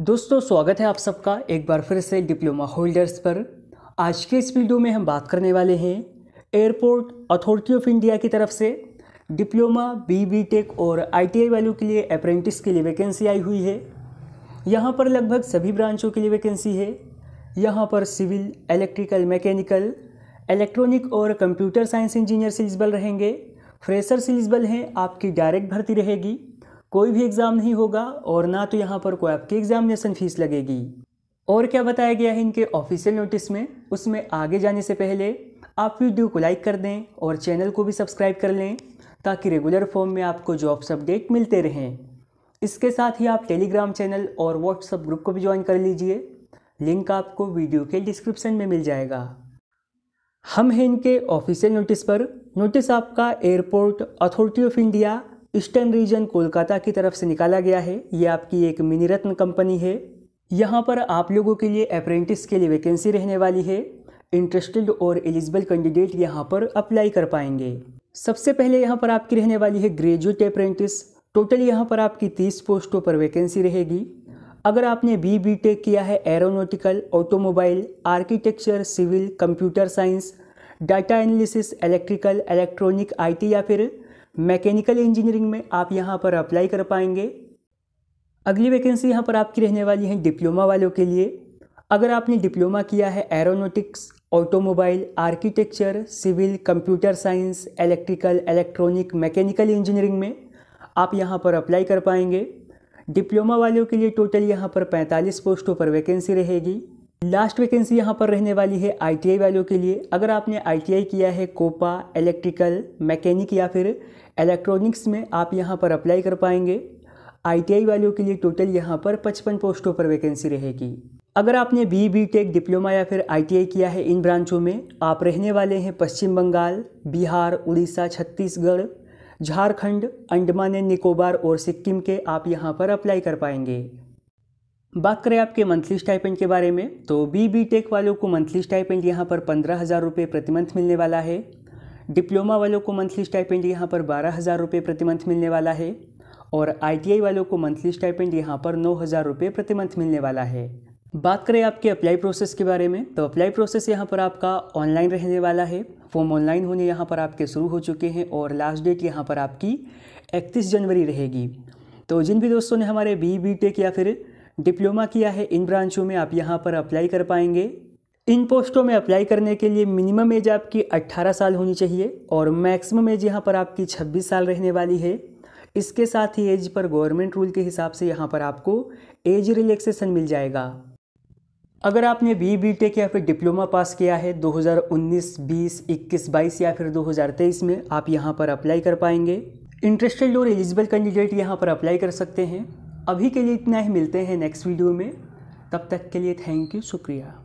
दोस्तों स्वागत है आप सबका एक बार फिर से डिप्लोमा होल्डर्स पर आज के इस वीडियो में हम बात करने वाले हैं एयरपोर्ट अथॉरिटी ऑफ इंडिया की तरफ से डिप्लोमा बी बी टेक और आईटीआई वालों के लिए अप्रेंटिस के लिए वैकेंसी आई हुई है यहाँ पर लगभग सभी ब्रांचों के लिए वैकेंसी है यहाँ पर सिविल इलेक्ट्रिकल मैकेनिकल इलेक्ट्रॉनिक और कंप्यूटर साइंस इंजीनियर एलिजिबल रहेंगे फ्रेशर एलिजिबल हैं आपकी डायरेक्ट भर्ती रहेगी कोई भी एग्ज़ाम नहीं होगा और ना तो यहाँ पर कोई आपकी एग्ज़ामिनेसन फ़ीस लगेगी और क्या बताया गया है इनके ऑफिशियल नोटिस में उसमें आगे जाने से पहले आप वीडियो को लाइक कर दें और चैनल को भी सब्सक्राइब कर लें ताकि रेगुलर फॉर्म में आपको जॉब्स अपडेट मिलते रहें इसके साथ ही आप टेलीग्राम चैनल और व्हाट्सअप ग्रुप को भी ज्वाइन कर लीजिए लिंक आपको वीडियो के डिस्क्रिप्शन में मिल जाएगा हम हैं इनके ऑफिशियल नोटिस पर नोटिस आपका airport authority of India eastern region Kolkata की तरफ से निकाला गया है ये आपकी एक मिनी रत्न कंपनी है यहाँ पर आप लोगों के लिए अप्रेंटिस के लिए वैकेंसी रहने वाली है इंटरेस्टेड और एलिजिबल कैंडिडेट यहाँ पर अप्लाई कर पाएंगे सबसे पहले यहाँ पर आपकी रहने वाली है ग्रेजुएट अप्रेंटिस टोटल यहाँ पर आपकी तीस पोस्टों पर वैकेंसी रहेगी अगर आपने बी बी टेक किया है aeronautical automobile architecture civil computer science data analysis electrical electronic IT या फिर मैकेनिकल इंजीनियरिंग में आप यहाँ पर अप्लाई कर पाएंगे अगली वैकेंसी यहाँ पर आपकी रहने वाली है डिप्लोमा वालों के लिए अगर आपने डिप्लोमा किया है aeronautics automobile architecture civil computer science electrical electronic mechanical engineering में आप यहाँ पर अप्लाई कर पाएंगे डिप्लोमा वालों के लिए टोटल यहाँ पर 45 पोस्टों पर वैकेंसी रहेगी लास्ट वैकेंसी यहाँ पर रहने वाली है आईटीआई वालों के लिए अगर आपने आईटीआई किया है कोपा इलेक्ट्रिकल मैकेनिक या फिर इलेक्ट्रॉनिक्स में आप यहाँ पर अप्लाई कर पाएंगे आईटीआई वालों के लिए टोटल यहाँ पर पचपन पोस्टों पर वैकेंसी रहेगी अगर आपने बी बी टेक डिप्लोमा या फिर आईटीआई किया है इन ब्रांचों में आप रहने वाले हैं पश्चिम बंगाल बिहार उड़ीसा छत्तीसगढ़ झारखंड अंडमान एंड निकोबार और सिक्किम के आप यहाँ पर अप्लाई कर पाएंगे बात करें आपके मंथली स्टाइपेंड के बारे में तो बी बी टेक वालों को मंथली स्टाइपेंड यहाँ पर पंद्रह हज़ार रुपये प्रति मंथ मिलने वाला है डिप्लोमा वालों को मंथली स्टाइपेंड यहाँ पर बारह हज़ार रुपये प्रति मंथ मिलने वाला है और आई वालों को मंथली स्टाइपेंड यहाँ पर नौ हज़ार रुपये प्रति मंथ मिलने वाला है बात करें आपके अप्लाई प्रोसेस के बारे में तो अप्लाई प्रोसेस यहाँ पर आपका ऑनलाइन रहने वाला है फॉर्म ऑनलाइन होने यहाँ पर आपके शुरू हो चुके हैं और लास्ट डेट यहाँ पर आपकी इकतीस जनवरी रहेगी तो जिन भी दोस्तों ने हमारे बी बी टेक या फिर डिप्लोमा किया है इन ब्रांचों में आप यहाँ पर अप्लाई कर पाएंगे इन पोस्टों में अप्लाई करने के लिए मिनिमम एज आपकी 18 साल होनी चाहिए और मैक्सिमम एज यहाँ पर आपकी 26 साल रहने वाली है इसके साथ ही एज पर गवर्नमेंट रूल के हिसाब से यहाँ पर आपको एज रिलैक्सेशन मिल जाएगा अगर आपने बी बी टेक या फिर डिप्लोमा पास किया है 2019, 20, 21, 22 या फिर 2023 में आप यहाँ पर अप्लाई कर पाएंगे इंटरेस्टेड और एलिजिबल कैंडिडेट यहाँ पर अप्लाई कर सकते हैं अभी के लिए इतना ही मिलते हैं नेक्स्ट वीडियो में तब तक के लिए थैंक यू शुक्रिया